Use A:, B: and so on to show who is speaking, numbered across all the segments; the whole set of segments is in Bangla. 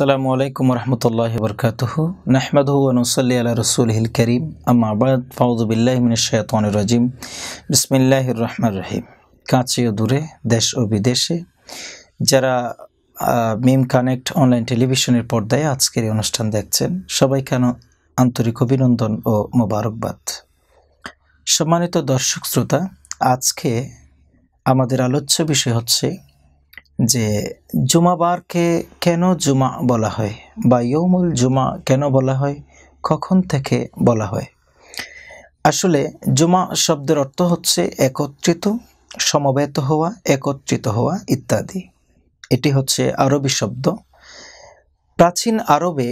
A: আসসালামু আলাইকুম রহমতুল্লাহ বরকাতহ নাহমদ নসল্লি আলা রসুল হিল করিম আমাবাদ ফাউদুবিল্লাহমিনশায়তন রাজিম বিসমিল্লাহ রহমান রহিম কাছে ও দূরে দেশ ও বিদেশে যারা মিম কানেক্ট অনলাইন টেলিভিশনের পর্দায় আজকের এই অনুষ্ঠান দেখছেন সবাই কেন আন্তরিক অভিনন্দন ও মোবারকবাদ সম্মানিত দর্শক শ্রোতা আজকে আমাদের আলোচ্য বিষয় হচ্ছে যে জুমাবারকে কেন জুমা বলা হয় বা ইয়মুল জুমা কেন বলা হয় কখন থেকে বলা হয় আসলে জুমা শব্দের অর্থ হচ্ছে একত্রিত সমবেত হওয়া একত্রিত হওয়া ইত্যাদি এটি হচ্ছে আরবি শব্দ প্রাচীন আরবে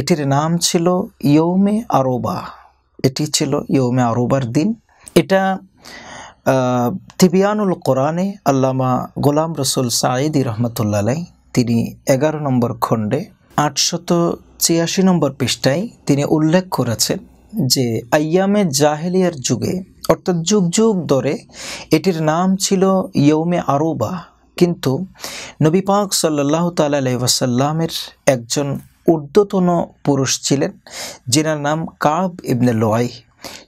A: এটির নাম ছিল ইয়ৌমে আরোবা এটি ছিল ইয়ৌমে আরোবার দিন এটা তিবিয়ানুল কোরআনে আল্লামা গোলাম রসুল সাঈদি রহমতুল্লাহ তিনি এগারো নম্বর খণ্ডে আটশত ছিয়াশি নম্বর পৃষ্ঠায় তিনি উল্লেখ করেছেন যে আয়ামে জাহেলিয়ার যুগে অর্থাৎ যুগ যুগ ধরে এটির নাম ছিল ইয়ৌমে আরোবা কিন্তু নবী পাক সাল্লাহ তাল্লাহসাল্লামের একজন ঊর্ধ্বতন পুরুষ ছিলেন যেনার নাম কাব ইবনে লোয়াই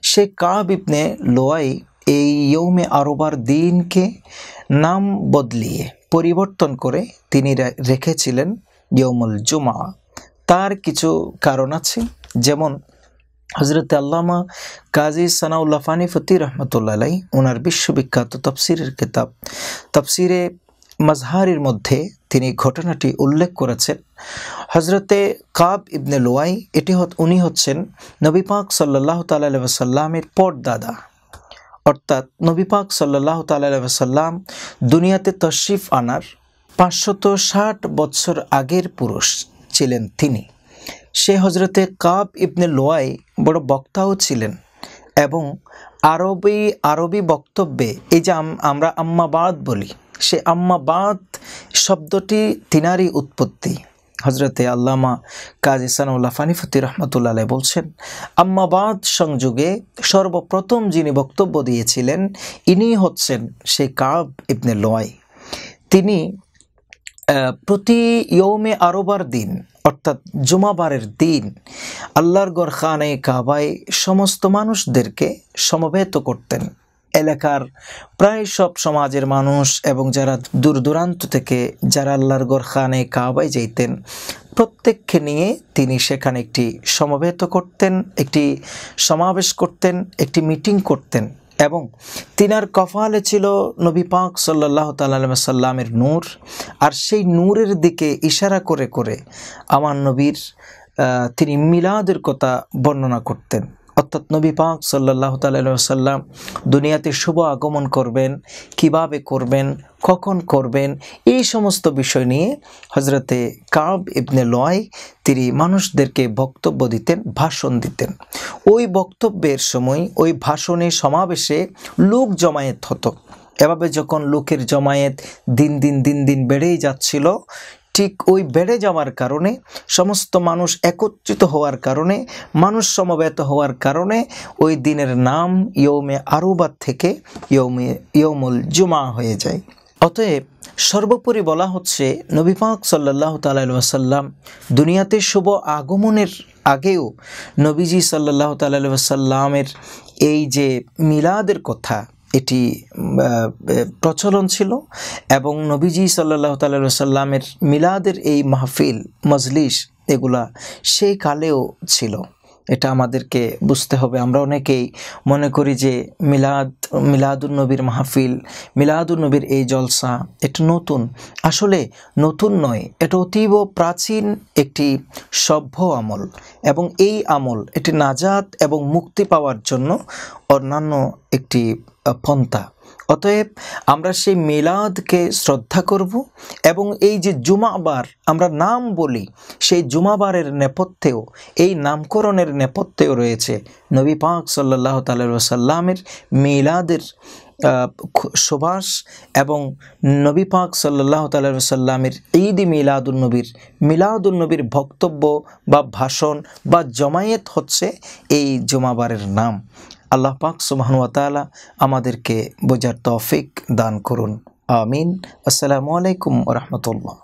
A: সে কাব ইবনে লোয়াই এই ইয়ৌমে আরবার দিনকে নাম বদলিয়ে পরিবর্তন করে তিনি রেখেছিলেন ইয়মুল জুমা তার কিছু কারণ আছে যেমন হজরত আল্লামা কাজী সানাউল্লা ফানি ফতি রহমতুল্লাহ ওনার বিশ্ববিখ্যাত তফসিরের কিতাব তফসিরে মাজহারের মধ্যে তিনি ঘটনাটি উল্লেখ করেছেন হজরতে কাব ইবনে লোয়াই এটি উনি হচ্ছেন নবী পাক সাল্লাহ তাল্লাহ সাল্লামের দাদা অর্থাৎ নবী পাক সাল্লাহ তাল্লাম দুনিয়াতে তশরিফ আনার পাঁচশত ষাট বৎসর আগের পুরুষ ছিলেন তিনি সে হজরতে কাব ইবনে লোয়াই বড় বক্তাও ছিলেন এবং আরবি আরবি বক্তব্যে এই যে আমরা আম্মাবাদ বলি সে আম্মাবাদ শব্দটি তিনারই উৎপত্তি হজরতে আল্লামা কাজ ইসানুল্লাহ ফানিফতি রহমতুল্লাহ বলছেন আম্মাবাদ সংযোগে সর্বপ্রথম যিনি বক্তব্য দিয়েছিলেন ইনি হচ্ছেন সে কাব ইবনে লয় তিনি প্রতি ইয়ৌমে আরবার দিন অর্থাৎ জুমাবারের দিন আল্লাহর গড় খানে কাবায় সমস্ত মানুষদেরকে সমবেত করতেন এলাকার প্রায় সব সমাজের মানুষ এবং যারা দূর দূরান্ত থেকে যারা আল্লাহর গরখানে কাবায় যেতেন প্রত্যেককে নিয়ে তিনি সেখানে একটি সমবেত করতেন একটি সমাবেশ করতেন একটি মিটিং করতেন এবং তিনার কফালে ছিল নবী পাক সাল্লাহ সাল্লামের নূর আর সেই নূরের দিকে ইশারা করে করে আমার নবীর তিনি মিলাদের কথা বর্ণনা করতেন অর্থাৎ নবী পাক সাল্লাহ তাল্লাম দুনিয়াতে শুভ আগমন করবেন কিভাবে করবেন কখন করবেন এই সমস্ত বিষয় নিয়ে হজরতে কাব ইবনে লয় তিনি মানুষদেরকে বক্তব্য দিতেন ভাষণ দিতেন ওই বক্তব্যের সময় ওই ভাষণে সমাবেশে লোক জমায়েত হতো এভাবে যখন লোকের জমায়েত দিন দিন দিন দিন বেড়েই যাচ্ছিল ঠিক ওই বেড়ে যাওয়ার কারণে সমস্ত মানুষ একত্রিত হওয়ার কারণে মানুষ সমবেত হওয়ার কারণে ওই দিনের নাম ইয়মে আরুবার থেকে ইয়ৌমে ইয়মুল জুমা হয়ে যায় অতএব সর্বোপরি বলা হচ্ছে নবী পাক সাল্লাহ তাল্লাম দুনিয়াতে শুভ আগমনের আগেও নবীজি সাল্লাহ তাল্লামের এই যে মিলাদের কথা এটি প্রচলন ছিল এবং নবীজি সাল্লাহ সাল্লামের মিলাদের এই মাহফিল মজলিস এগুলা সেই কালেও ছিল এটা আমাদেরকে বুঝতে হবে আমরা অনেকেই মনে করি যে মিলাদ মিলাদুল নবীর মাহফিল মিলাদুল নবীর এই জলসা এটা নতুন আসলে নতুন নয় এটা অতীব প্রাচীন একটি সভ্য আমল এবং এই আমল এটি নাজাত এবং মুক্তি পাওয়ার জন্য অন্যান্য একটি পন্থা অতএব আমরা সেই মেলাদকে শ্রদ্ধা করব এবং এই যে জুমাবার আমরা নাম বলি সেই জুমাবারের নেপথ্যেও এই নামকরণের নেপথ্যেও রয়েছে নবী পাক সাল্লাহ তাল্লামের মেলাদের সুবাস এবং নবী পাক সাল্লাহ তাল্লামের ঈদ মিলাদুলনবীর মিলাদুলনবীর বক্তব্য বা ভাষণ বা জমায়েত হচ্ছে এই জুমাবারের নাম আল্লাহ পাক সুবাহনতালা আমাদেরকে বোঝার তৌফিক দান করুন আমিন আসসালামু আলাইকুম রহমতুল্লাহ